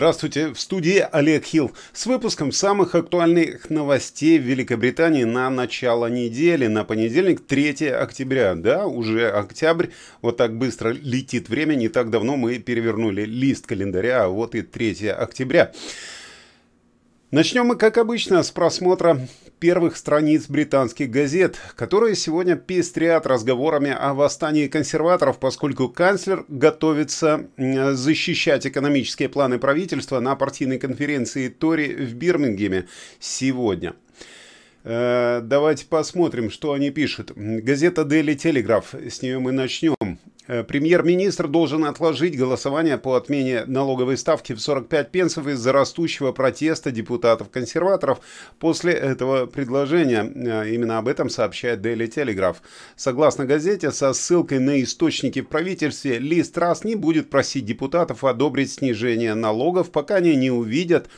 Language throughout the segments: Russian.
Здравствуйте, в студии Олег Хилл с выпуском самых актуальных новостей в Великобритании на начало недели, на понедельник, 3 октября. Да, уже октябрь, вот так быстро летит время, не так давно мы перевернули лист календаря, а вот и 3 октября. Начнем мы, как обычно, с просмотра первых страниц британских газет, которые сегодня пестрят разговорами о восстании консерваторов, поскольку канцлер готовится защищать экономические планы правительства на партийной конференции Тори в Бирмингеме сегодня. Э, давайте посмотрим, что они пишут. Газета Daily Telegraph, с нее мы начнем. Э, премьер-министр должен отложить голосование по отмене налоговой ставки в 45 пенсов из-за растущего протеста депутатов-консерваторов после этого предложения. Э, именно об этом сообщает Daily Telegraph. Согласно газете, со ссылкой на источники в правительстве, Ли Страс не будет просить депутатов одобрить снижение налогов, пока они не увидят,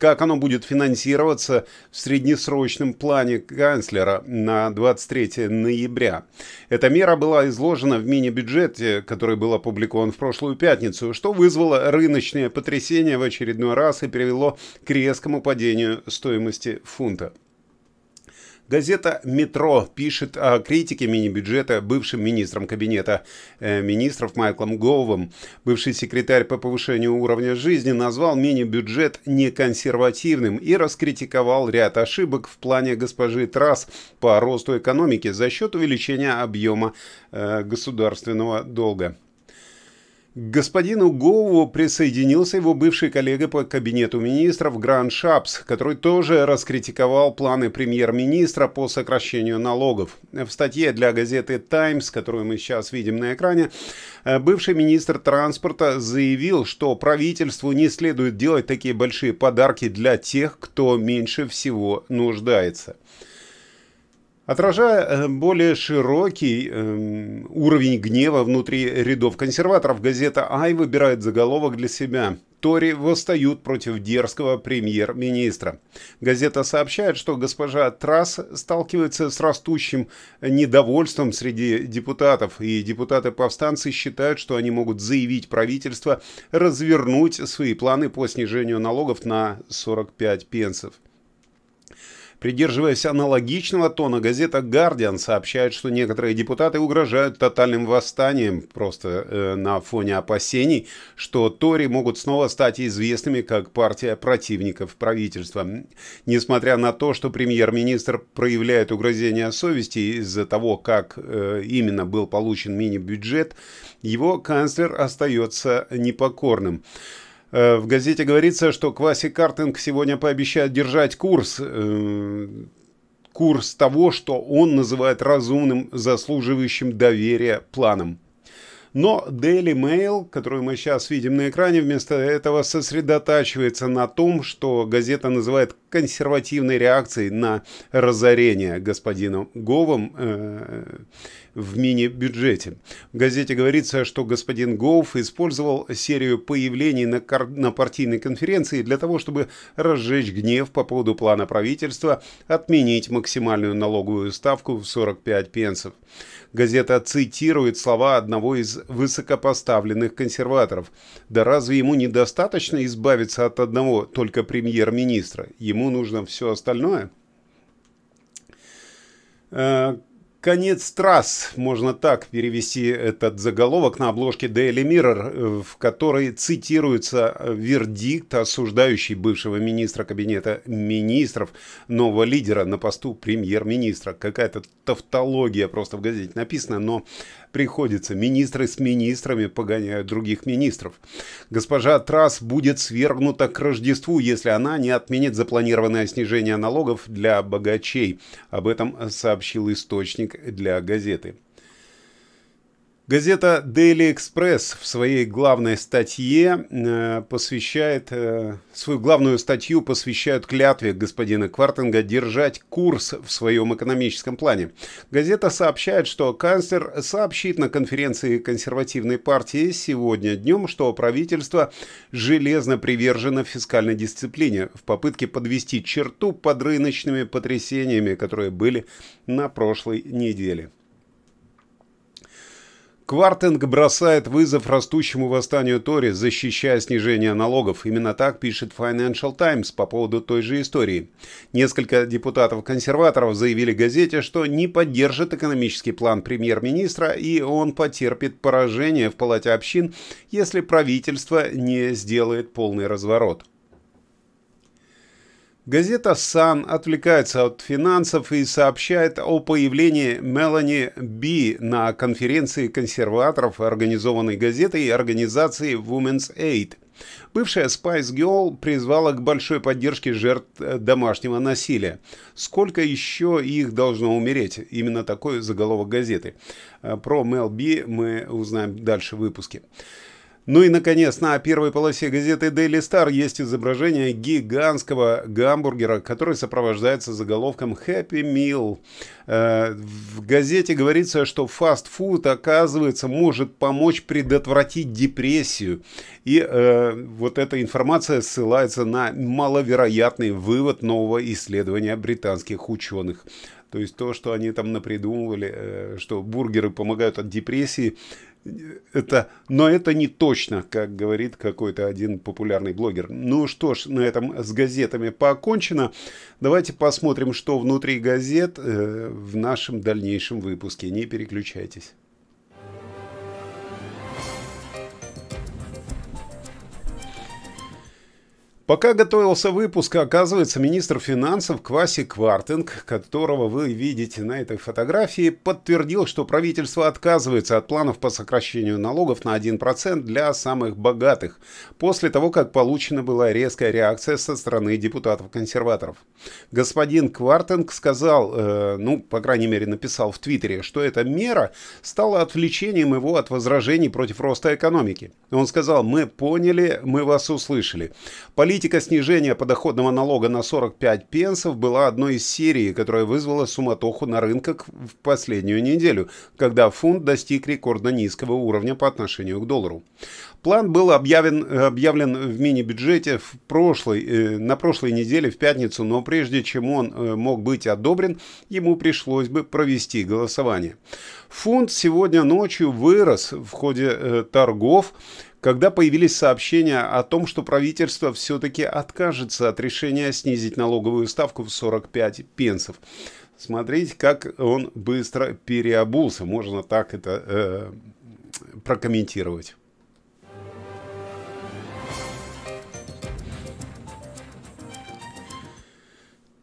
как оно будет финансироваться в среднесрочном плане канцлера на 23 ноября. Эта мера была изложена в мини-бюджете, который был опубликован в прошлую пятницу, что вызвало рыночное потрясение в очередной раз и привело к резкому падению стоимости фунта. Газета «Метро» пишет о критике мини-бюджета бывшим министром кабинета э, министров Майклом Говым. Бывший секретарь по повышению уровня жизни назвал мини-бюджет неконсервативным и раскритиковал ряд ошибок в плане госпожи Трасс по росту экономики за счет увеличения объема э, государственного долга. К господину Гоуву присоединился его бывший коллега по кабинету министров Гран Шапс, который тоже раскритиковал планы премьер-министра по сокращению налогов. В статье для газеты «Таймс», которую мы сейчас видим на экране, э, бывший министр транспорта заявил, что правительству не следует делать такие большие подарки для тех, кто меньше всего нуждается отражая э, более широкий эм, уровень гнева внутри рядов консерваторов, газета «Ай» выбирает заголовок для себя Тори восстают против дерзкого премьер-министра. Газета сообщает, что госпожа Трасс сталкивается с растущим недовольством среди депутатов, и депутаты-повстанцы считают, что они могут заявить правительство развернуть свои планы по снижению налогов на 45 пенсов. Придерживаясь аналогичного тона, газета «Гардиан» сообщает, что некоторые депутаты угрожают тотальным восстанием просто э, на фоне опасений, что Тори могут снова стать известными как партия противников правительства. Несмотря на то, что премьер-министр проявляет угрозение совести из-за того, как э, именно был получен мини-бюджет, его канцлер остается непокорным. Э, в газете говорится, что Кваси Картинг сегодня пообещает держать курс, э, курс того, что он называет разумным, заслуживающим доверия планом. Но Daily Mail, которую мы сейчас видим на экране, вместо этого сосредотачивается на том, что газета называет консервативной реакцией на разорение господином Говом э, в мини-бюджете. В газете говорится, что господин Гов использовал серию появлений на, кар... на партийной конференции для того, чтобы разжечь гнев по поводу плана правительства отменить максимальную налоговую ставку в 45 пенсов. Газета цитирует слова одного из высокопоставленных консерваторов. «Да разве ему недостаточно избавиться от одного только премьер-министра? Ему ему нужно все остальное. Э, конец трасс, можно так перевести этот заголовок на обложке Daily Mirror, э, в которой цитируется э, вердикт, осуждающий бывшего министра кабинета министров, нового лидера на посту премьер-министра. Какая-то тавтология просто в газете написана, но приходится. Министры с министрами погоняют других министров. Госпожа Трасс будет свергнута к Рождеству, если она не отменит запланированное снижение налогов для богачей. Об этом сообщил источник для газеты. Газета Daily Express в своей главной статье э, посвящает, э, свою главную статью посвящают клятве господина Квартинга держать курс в своем экономическом плане. Газета сообщает, что канцлер сообщит на конференции консервативной партии сегодня днем, что правительство железно привержено фискальной дисциплине в попытке подвести черту под рыночными потрясениями, которые были на прошлой неделе. Квартинг бросает вызов растущему восстанию Тори, защищая снижение налогов. Именно так пишет Financial Times по поводу той же истории. Несколько депутатов-консерваторов заявили газете, что не поддержат экономический план премьер-министра, и он потерпит поражение в Палате общин, если правительство не сделает полный разворот. Газета «Сан» отвлекается от финансов и сообщает о появлении Мелани Би на конференции консерваторов, организованной газетой и организацией Women's Aid. Бывшая Spice Girl призвала к большой поддержке жертв э, домашнего насилия. Сколько еще их должно умереть? Именно такой заголовок газеты. Э, про Мел Би мы узнаем дальше в выпуске. Ну и, наконец, на первой полосе газеты Daily Star есть изображение гигантского гамбургера, который сопровождается заголовком «Happy Meal». Э, в газете говорится, что фастфуд, оказывается, может помочь предотвратить депрессию. И э, вот эта информация ссылается на маловероятный вывод нового исследования британских ученых. То есть то, что они там напридумывали, э, что бургеры помогают от депрессии, это, но это не точно, как говорит какой-то один популярный блогер. Ну что ж, на этом с газетами покончено. Давайте посмотрим, что внутри газет э, в нашем дальнейшем выпуске. Не переключайтесь. Пока готовился выпуск, оказывается, министр финансов Кваси Квартинг, которого вы видите на этой фотографии, подтвердил, что правительство отказывается от планов по сокращению налогов на 1% для самых богатых, после того, как получена была резкая реакция со стороны депутатов-консерваторов. Господин Квартинг сказал, э, ну, по крайней мере, написал в Твиттере, что эта мера стала отвлечением его от возражений против роста экономики. Он сказал, мы поняли, мы вас услышали. Полит Политика снижения подоходного налога на 45 пенсов была одной из серии, которая вызвала суматоху на рынках в последнюю неделю, когда фунт достиг рекордно низкого уровня по отношению к доллару. План был объявлен, объявлен в мини-бюджете в прошлой, э, на прошлой неделе в пятницу, но прежде чем он э, мог быть одобрен, ему пришлось бы провести голосование. Фунт сегодня ночью вырос в ходе э, торгов когда появились сообщения о том, что правительство все-таки откажется от решения снизить налоговую ставку в 45 пенсов. Смотрите, как он быстро переобулся, можно так это э, прокомментировать.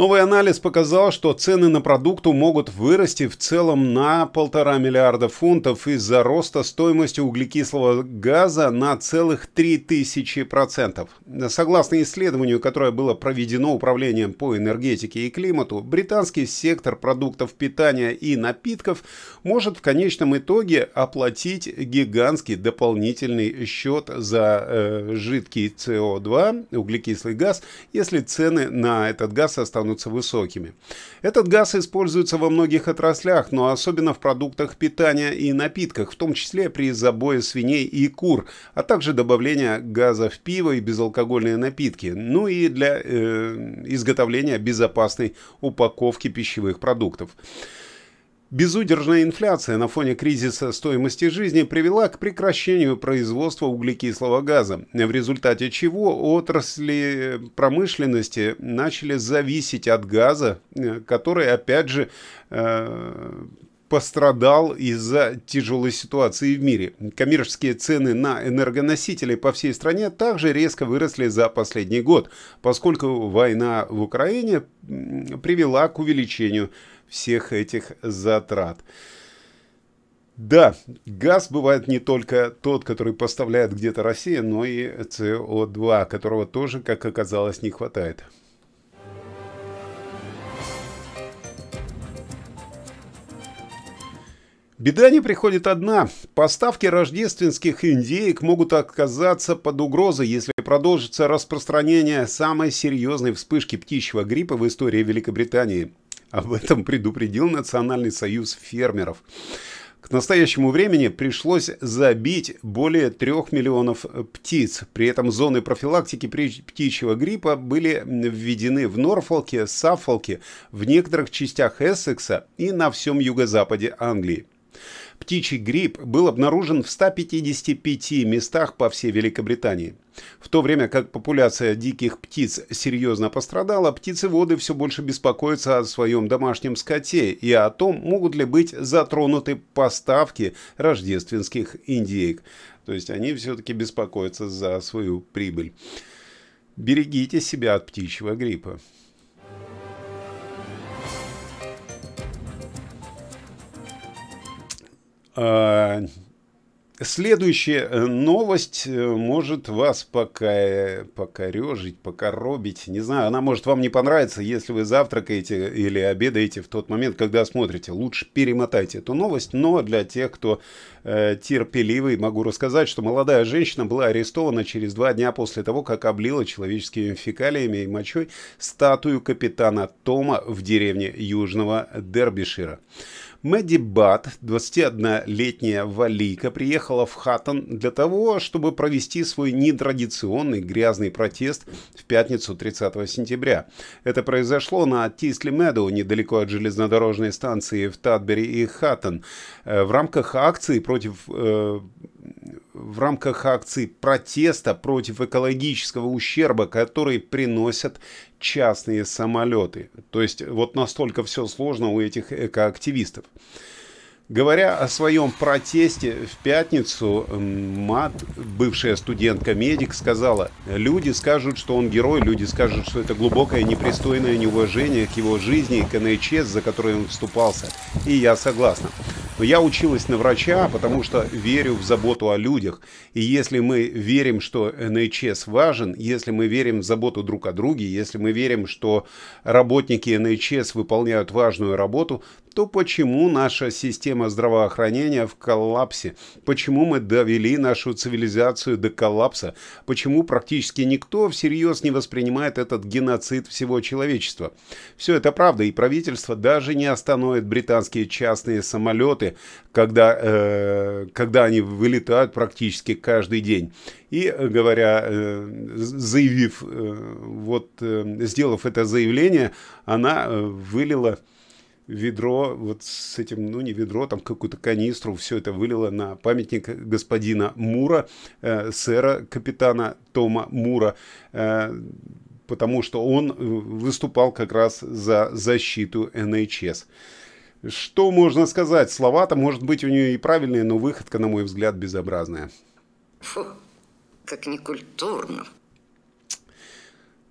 Новый анализ показал, что цены на продукты могут вырасти в целом на полтора миллиарда фунтов из-за роста стоимости углекислого газа на целых три тысячи процентов. Согласно исследованию, которое было проведено Управлением по энергетике и климату, британский сектор продуктов питания и напитков может в конечном итоге оплатить гигантский дополнительный счет за э, жидкий СО2, углекислый газ, если цены на этот газ останутся останутся высокими. Этот газ используется во многих отраслях, но особенно в продуктах питания и напитках, в том числе при забое свиней и кур, а также добавление газа в пиво и безалкогольные напитки, ну и для э, изготовления безопасной упаковки пищевых продуктов. Безудержная инфляция на фоне кризиса стоимости жизни привела к прекращению производства углекислого газа, в результате чего отрасли промышленности начали зависеть от газа, э, который, опять же, э, пострадал из-за тяжелой ситуации в мире. Коммерческие цены на энергоносители по всей стране также резко выросли за последний год, поскольку война в Украине привела к увеличению всех этих затрат. Да, газ бывает не только тот, который поставляет где-то Россия, но и СО2, которого тоже, как оказалось, не хватает. Беда не приходит одна. Поставки рождественских индеек могут оказаться под угрозой, если продолжится распространение самой серьезной вспышки птичьего гриппа в истории Великобритании. Об этом предупредил Национальный союз фермеров. К настоящему времени пришлось забить более трех миллионов птиц. При этом зоны профилактики птичьего гриппа были введены в Норфолке, Саффолке, в некоторых частях Эссекса и на всем юго-западе Англии. Птичий грипп был обнаружен в 155 местах по всей Великобритании. В то время как популяция диких птиц серьезно пострадала, птицеводы все больше беспокоятся о своем домашнем скоте и о том, могут ли быть затронуты поставки рождественских индейк. То есть они все-таки беспокоятся за свою прибыль. Берегите себя от птичьего гриппа. А, следующая э, новость э, может вас пока покорежить, покоробить. Не знаю, она может вам не понравиться, если вы завтракаете или обедаете в тот момент, когда смотрите. Лучше перемотайте эту новость. Но для тех, кто э, терпеливый, могу рассказать, что молодая женщина была арестована через два дня после того, как облила человеческими фекалиями и мочой статую капитана Тома в деревне Южного Дербишира. Мэдди Бат, 21-летняя валийка, приехала в Хаттон для того, чтобы провести свой нетрадиционный грязный протест в пятницу 30 сентября. Это произошло на Тисли Медоу, недалеко от железнодорожной станции в Татбери и Хаттон. Э, в рамках акции против э, в рамках акций протеста против экологического ущерба, который приносят частные самолеты. То есть вот настолько все сложно у этих экоактивистов. Говоря о своем протесте в пятницу, Мат, бывшая студентка-медик, сказала, «Люди скажут, что он герой, люди скажут, что это глубокое непристойное неуважение к его жизни и к НХС, за которое он вступался, и я согласна». Но я училась на врача, потому что верю в заботу о людях. И если мы верим, что НХС важен, если мы верим в заботу друг о друге, если мы верим, что работники НХС выполняют важную работу, то почему наша система система здравоохранения в коллапсе? Почему мы довели нашу цивилизацию до коллапса? Почему практически никто всерьез не воспринимает этот геноцид всего человечества? Все это правда, и правительство даже не остановит британские частные самолеты, когда, э, когда они вылетают практически каждый день. И, э, говоря, э, заявив, э, вот, сделав это заявление, она вылила ведро вот с этим, ну не ведро, там какую-то канистру, все это вылило на памятник господина Мура, э, сэра капитана Тома Мура. Э, потому что он э, выступал как раз за защиту НХС. Что можно сказать? Слова-то, может быть, у нее и правильные, но выходка, на мой взгляд, безобразная. Фу, как некультурно.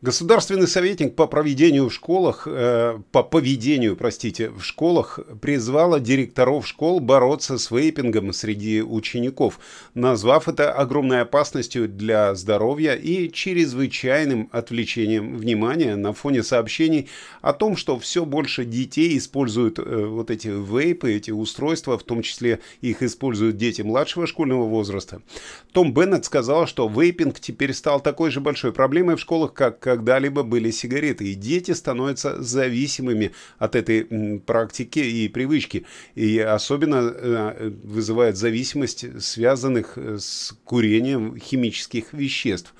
Государственный советник по проведению в школах, э, по поведению, простите, в школах призвала директоров школ бороться с вейпингом среди учеников, назвав это огромной опасностью для здоровья и чрезвычайным отвлечением внимания на фоне сообщений о том, что все больше детей используют э, вот эти вейпы, эти устройства, в том числе их используют дети младшего школьного возраста. Том Беннет сказал, что вейпинг теперь стал такой же большой проблемой в школах, как э, когда-либо были сигареты. И дети становятся зависимыми от этой практики и привычки. И особенно э, вызывает зависимость связанных э, с курением химических веществ.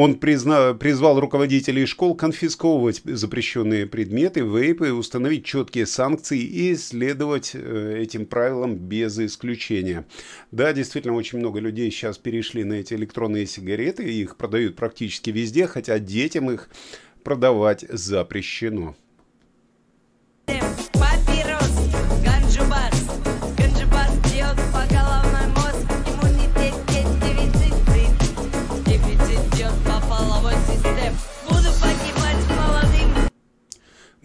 Он призна... призвал руководителей школ конфисковывать запрещенные предметы, вейпы, установить четкие санкции и следовать э, этим правилам без исключения. Да, действительно, очень много людей сейчас перешли на эти электронные сигареты, их продают практически везде, хотя детям их продавать запрещено.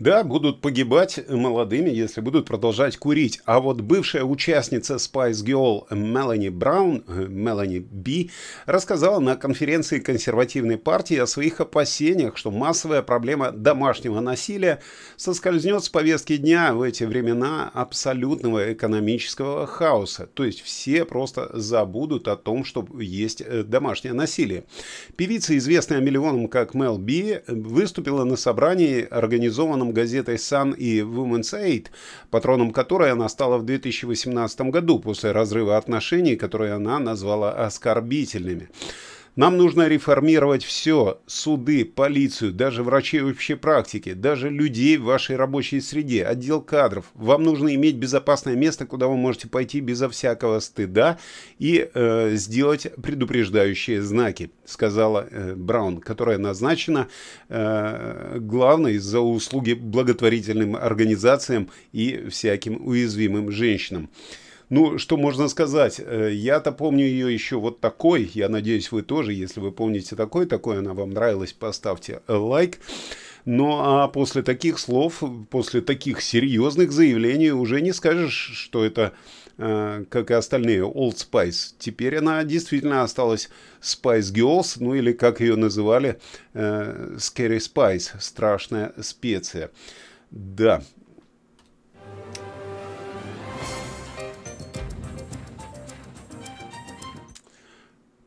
Да, будут погибать молодыми, если будут продолжать курить. А вот бывшая участница Spice Girl Мелани Браун, э, Мелани Би, рассказала на конференции консервативной партии о своих опасениях, что массовая проблема домашнего насилия соскользнет с повестки дня в эти времена абсолютного экономического хаоса. То есть все просто забудут о том, что есть э, домашнее насилие. Певица, известная миллионам как Мел Би, выступила на собрании, организованном газетой Sun и Women's Aid, патроном которой она стала в 2018 году после разрыва отношений, которые она назвала оскорбительными. Нам нужно реформировать все – суды, полицию, даже врачей общей практики, даже людей в вашей рабочей среде, отдел кадров. Вам нужно иметь безопасное место, куда вы можете пойти безо всякого стыда и э, сделать предупреждающие знаки, сказала э, Браун, которая назначена э, главной за услуги благотворительным организациям и всяким уязвимым женщинам. Ну, что можно сказать? Э, я-то помню ее еще вот такой. Я надеюсь, вы тоже, если вы помните такой, такой она вам нравилась, поставьте э, лайк. Ну а после таких слов, после таких серьезных заявлений уже не скажешь, что это, э, как и остальные, Old Spice. Теперь она действительно осталась Spice Girls, ну или как ее называли, Scary Spice, страшная специя. Да,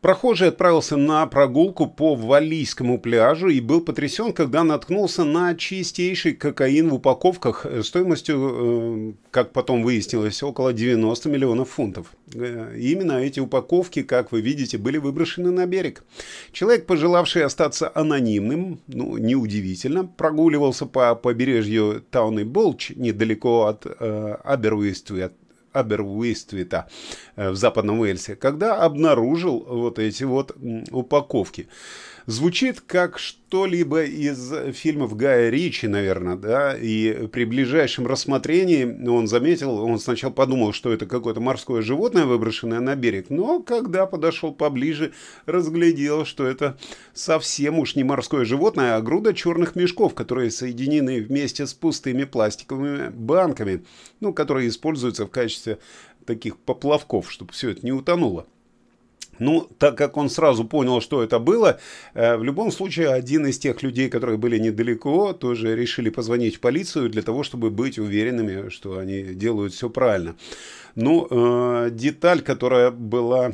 Прохожий отправился на прогулку по Валийскому пляжу и был потрясен, когда наткнулся на чистейший кокаин в упаковках э, стоимостью, э, как потом выяснилось, около 90 миллионов фунтов. Э, именно эти упаковки, как вы видите, были выброшены на берег. Человек, пожелавший остаться анонимным, ну, неудивительно, прогуливался по побережью Тауны Болч, недалеко от э, Аберуиствета, Абервуиствита Э, в Западном Уэльсе, когда обнаружил вот эти вот упаковки. Звучит как что-либо из фильмов Гая Ричи, наверное, да, и при ближайшем рассмотрении он заметил, он сначала подумал, что это какое-то морское животное, выброшенное на берег, но когда подошел поближе, разглядел, что это совсем уж не морское животное, а груда черных мешков, которые соединены вместе с пустыми пластиковыми банками, ну, которые используются в качестве таких поплавков, чтобы все это не утонуло. Ну, так как он сразу понял, что это было, э, в любом случае один из тех людей, которые были недалеко, тоже решили позвонить в полицию для того, чтобы быть уверенными, что они делают все правильно. Ну, э, деталь, которая была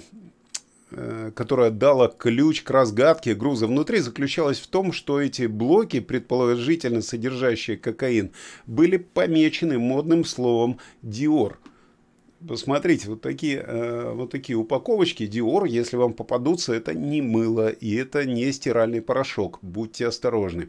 э, которая дала ключ к разгадке груза внутри, заключалась в том, что эти блоки, предположительно содержащие кокаин, были помечены модным словом «Диор». Посмотрите, вот такие, э, вот такие упаковочки Dior, если вам попадутся, это не мыло и это не стиральный порошок. Будьте осторожны.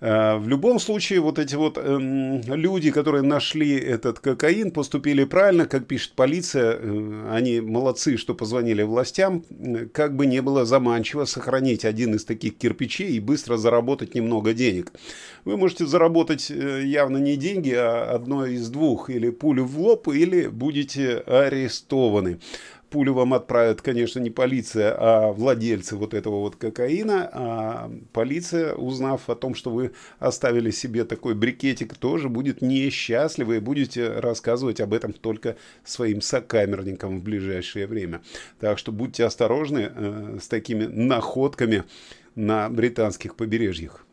Э, в любом случае, вот эти вот эм, люди, которые нашли этот кокаин, поступили правильно, как пишет полиция, э, они молодцы, что позвонили властям, как бы не было заманчиво сохранить один из таких кирпичей и быстро заработать немного денег. Вы можете заработать э, явно не деньги, а одно из двух, или пулю в лоб, или будете арестованы пулю вам отправят, конечно, не полиция, а владельцы вот этого вот кокаина. А полиция, узнав о том, что вы оставили себе такой брикетик, тоже будет несчастлива и будете рассказывать об этом только своим сокамерникам в ближайшее время. Так что будьте осторожны э, с такими находками на британских побережьях.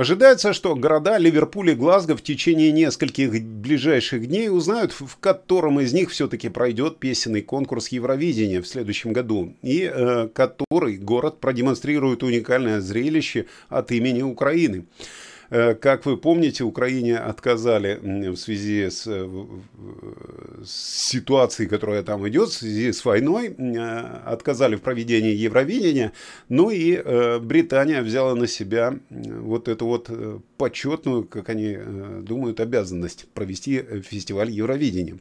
Ожидается, что города Ливерпуль и Глазго в течение нескольких ближайших дней узнают, в котором из них все-таки пройдет песенный конкурс Евровидения в следующем году, и э, который город продемонстрирует уникальное зрелище от имени Украины. Э, как вы помните, Украине отказали в связи с, э, с ситуацией, которая там идет, в связи с войной, э, отказали в проведении Евровидения. Ну и Британия взяла на себя вот эту вот почетную, как они думают, обязанность провести фестиваль Евровидения.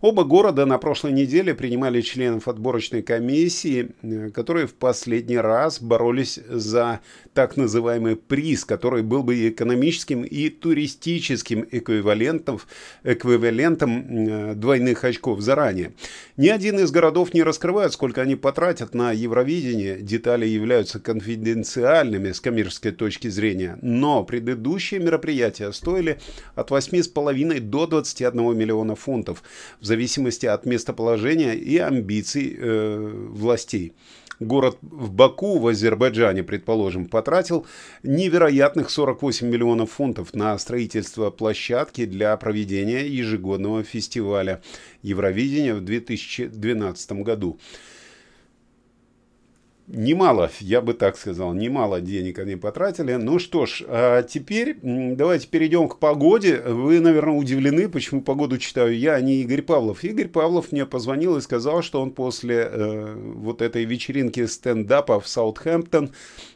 Оба города на прошлой неделе принимали членов отборочной комиссии, которые в последний раз боролись за так называемый приз, который был бы экономически экономическим и туристическим эквивалентом, эквивалентом э, двойных очков заранее. Ни один из городов не раскрывает, сколько они потратят на Евровидение. Детали являются конфиденциальными с коммерческой точки зрения. Но предыдущие мероприятия стоили от 8,5 до 21 миллиона фунтов в зависимости от местоположения и амбиций э, властей город в Баку в Азербайджане, предположим, потратил невероятных 48 миллионов фунтов на строительство площадки для проведения ежегодного фестиваля Евровидения в 2012 году немало, я бы так сказал, немало денег они потратили. Ну что ж, а теперь давайте перейдем к погоде. Вы, наверное, удивлены, почему погоду читаю я, а не Игорь Павлов. Игорь Павлов мне позвонил и сказал, что он после э, вот этой вечеринки стендапа в Саутхэмптон,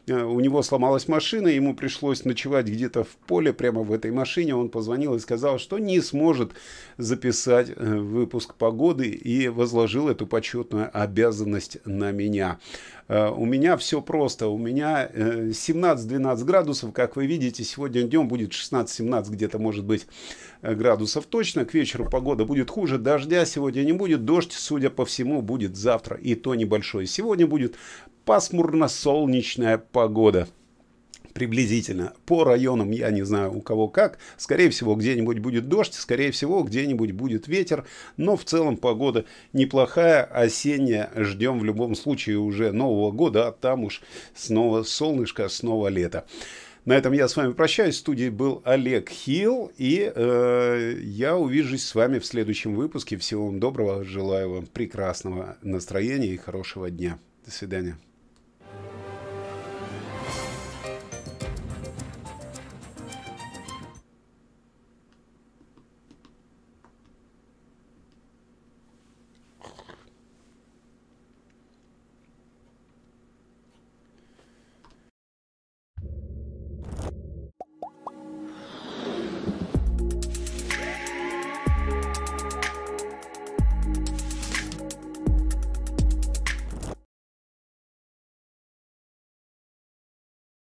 э, у него сломалась машина, ему пришлось ночевать где-то в поле прямо в этой машине. Он позвонил и сказал, что не сможет записать э, выпуск погоды и возложил эту почетную обязанность на меня. Э, у меня все просто. У меня 17-12 э, градусов. Как вы видите, сегодня днем будет 16-17 где-то может быть э, градусов точно. К вечеру погода будет хуже. Дождя сегодня не будет. Дождь, судя по всему, будет завтра. И то небольшой. Сегодня будет пасмурно-солнечная погода приблизительно. По районам я не знаю у кого как. Скорее всего, где-нибудь будет дождь, скорее всего, где-нибудь будет ветер. Но в целом погода неплохая, осенняя. Ждем в любом случае уже Нового года, а там уж снова солнышко, снова лето. На этом я с вами прощаюсь. В студии был Олег Хилл. И э, я увижусь с вами в следующем выпуске. Всего вам доброго. Желаю вам прекрасного настроения и хорошего дня. До свидания.